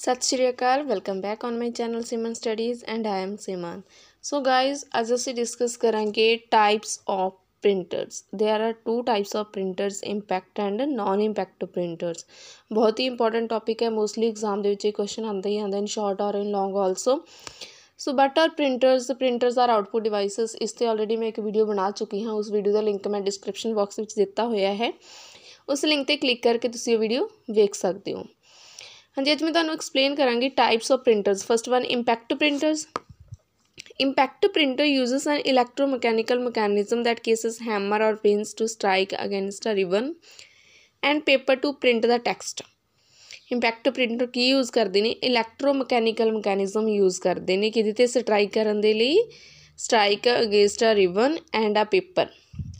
सत श्रीकाल welcome back on my channel सिमन studies and I am Simran so guys अज असं डिस्कस करा types of printers they are are two types of printers impact and non impact printers बहुत ही important topic है mostly exam के question आते ही आते हैं शॉर्ट और इन long also so but our printers printers are output device इससे ऑलरेडी मैं एक वीडियो बना चुकी हूँ उस वीडियो का लिंक मैं डिस्क्रिप्शन बॉक्स में दिता हुआ है उस लिंक पर क्लिक करके तुम वीडियो वेख सकते हो हाँ जी अच्छ मैं तुम्हें एक्सप्लेन करा types of printers first one impact printer impact printer uses an mechanical mechanism that causes hammer or pins to strike against a ribbon and paper to print the text impact printer की use करते हैं electro मकैनीकल mechanism use करते हैं कि strike करने के लिए strike against a ribbon and a paper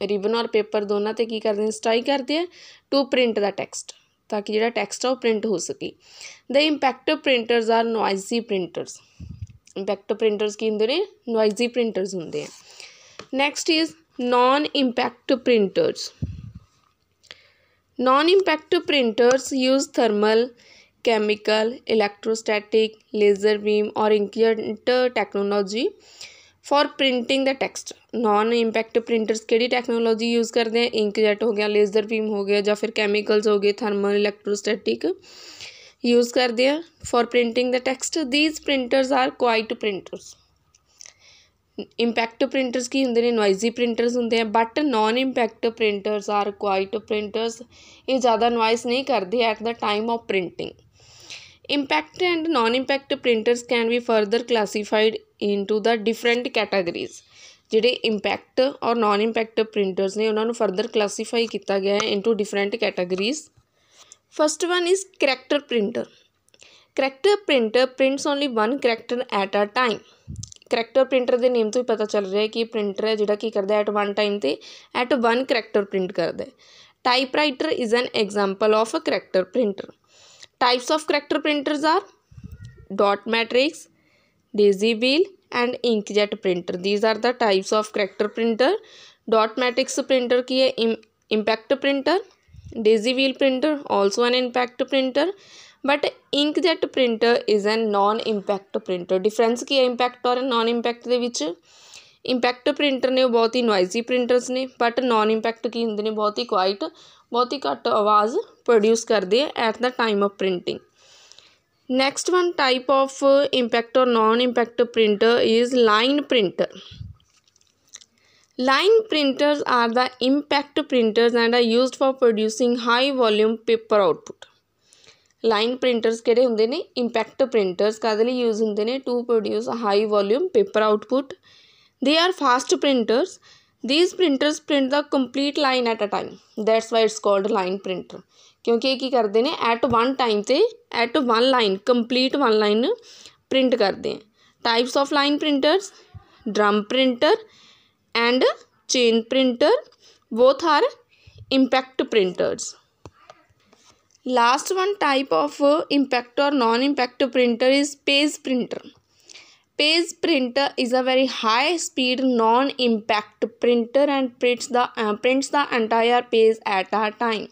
ribbon और पेपर दोनों की करते हैं स्ट्राइक करते हैं टू प्रिंट द टैक्सट ताकि जो टैक्सट प्रिंट हो सके the impact printers are noisy printers impact printers की होंगे ने नॉइजी प्रिंटरस होंगे next is non impact printers non impact printers use thermal chemical electrostatic laser beam और inkjet technology for printing the text non impact printers केड़ी technology use करते हैं inkjet हो गया लेज़र बीम हो गया या फिर केमिकल्स हो गए थर्मल इलेक्ट्रोस्टैटिक यूज़ करते हैं for printing the text these printers are quiet printers impact printers की होंगे ने नॉइजी प्रिंटर्स होंगे but non impact printers are quiet printers ये ज़्यादा नॉइस नहीं करते at the time of printing Impact and non-impact printers can be further classified into the different categories. ਜਿਹੜੇ impact ਔਰ ਨਾਨ ਇੰਪੈਕਟ ਪ੍ਰਿੰਟਰਸ ਨੇ ਉਹਨਾਂ ਨੂੰ ਫਰਦਰ ਕਲਾਸੀਫਾਈ ਕੀਤਾ ਗਿਆ ਹੈ into different categories first one is character printer character printer prints only one character at a time character printer ਦੇ name ਤੋਂ ਹੀ ਪਤਾ ਚੱਲ ਰਿਹਾ ਹੈ ਕਿ ਪ੍ਰਿੰਟਰ ਹੈ ਜਿਹੜਾ ਕੀ ਕਰਦਾ ਹੈ ਐਟ ਵਨ ਟਾਈਮ ਤੇ ਐਟ ਵਨ ਕਰੈਕਟਰ ਪ੍ਰਿੰਟ ਕਰਦਾ ਹੈ typewriter is an example of a character printer types of character printers are dot matrix daisy wheel and inkjet printer these are the types of character printer dot matrix printer की है impact printer daisy wheel printer also an impact printer but inkjet printer is an non impact printer difference की है impact और non impact ਦੇ ਵਿੱਚ impact printer ਨੇ ਉਹ ਬਹੁਤ ਹੀ ਨੋਇਜ਼ੀ ਪ੍ਰਿੰਟਰਸ ਨੇ ਬਟ ਨਾਨ ਇੰਪੈਕਟ ਕੀ ਹੁੰਦੇ ਨੇ ਬਹੁਤ ਹੀ ਕੁਆਇਟ बहुत ही घट्ट आवाज़ प्रोड्यूस करते हैं at the time of printing next one type of impact और non impact printer is line printer line printers are the impact printers and are use for producing high volume paper output line printers कि impact printers कद use होंगे ने to produce high volume paper output they are fast printers these printers print the complete line at a time that's why it's called line printer क्योंकि की करते हैं at one time से at one line complete one line print करते हैं types of line printers drum printer and chain printer both are impact printers last one type of impact और non impact printer is page printer page printer is a very high speed non impact printer and prints the prints the entire page at a time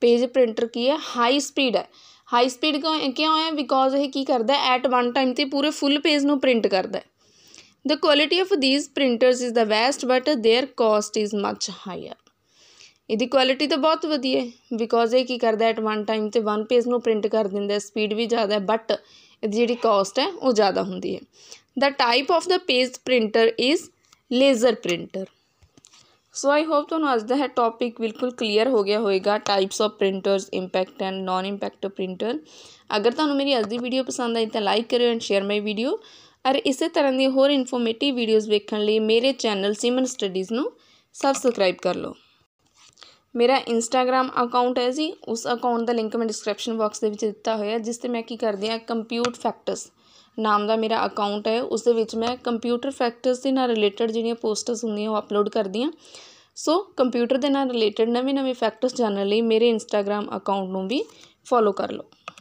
page printer की है high speed है high speed क्यों है because यह की करता है at one time तो पूरे फुल पेज में प्रिंट करता है the quality of these printer is the best but their cost is much higher यदि क्वालिटी तो बहुत वजी है बिकॉज ये की करता है एट वन टाइम तो वन पेज में प्रिंट कर देंद स्पीड भी ज़्यादा बट जी कॉस्ट है वह ज़्यादा होंगी है the type of the page printer is laser printer so I hope तो अज का है टॉपिक बिल्कुल क्लीयर हो गया होएगा types of printer impact and non impact printer अगर तुम मेरी अज की वीडियो पसंद आई तो लाइक करो एंड शेयर माई भीडियो और इस तरह दर इनफोरमेटिव भीडियोज़ वेखने मेरे चैनल सिमन स्टडीज़ में सबसक्राइब कर लो ਮੇਰਾ ਇੰਸਟਾਗ੍ਰam ਅਕਾਊਂਟ ਹੈ ਜੀ ਉਸ ਅਕਾਊਂਟ ਦਾ ਲਿੰਕ ਮੈਂ ਡਿਸਕ੍ਰਿਪਸ਼ਨ ਬਾਕਸ ਦੇ ਵਿੱਚ ਦਿੱਤਾ ਹੋਇਆ ਜਿਸ ਤੇ ਮੈਂ ਕੀ ਕਰਦੀ ਆ ਕੰਪਿਊਟ ਫੈਕਟਰਸ ਨਾਮ ਦਾ ਮੇਰਾ ਅਕਾਊਂਟ ਹੈ ਉਸ ਦੇ ਵਿੱਚ ਮੈਂ ਕੰਪਿਊਟਰ ਫੈਕਟਰਸ ਦੇ ਨਾਲ ਰਿਲੇਟਡ ਜਿਹੜੀਆਂ ਪੋਸਟਸ ਹੁੰਦੀਆਂ ਉਹ ਅਪਲੋਡ ਕਰਦੀ ਆ ਸੋ ਕੰਪਿਊਟਰ ਦੇ ਨਾਲ ਰਿਲੇਟਡ ਨਵੇਂ-ਨਵੇਂ ਫੈਕਟਰਸ ਜਾਣਨ ਲਈ ਮੇਰੇ ਇੰਸਟਾਗ੍ਰam ਅਕਾਊਂਟ ਨੂੰ ਵੀ ਫੋਲੋ ਕਰ ਲਓ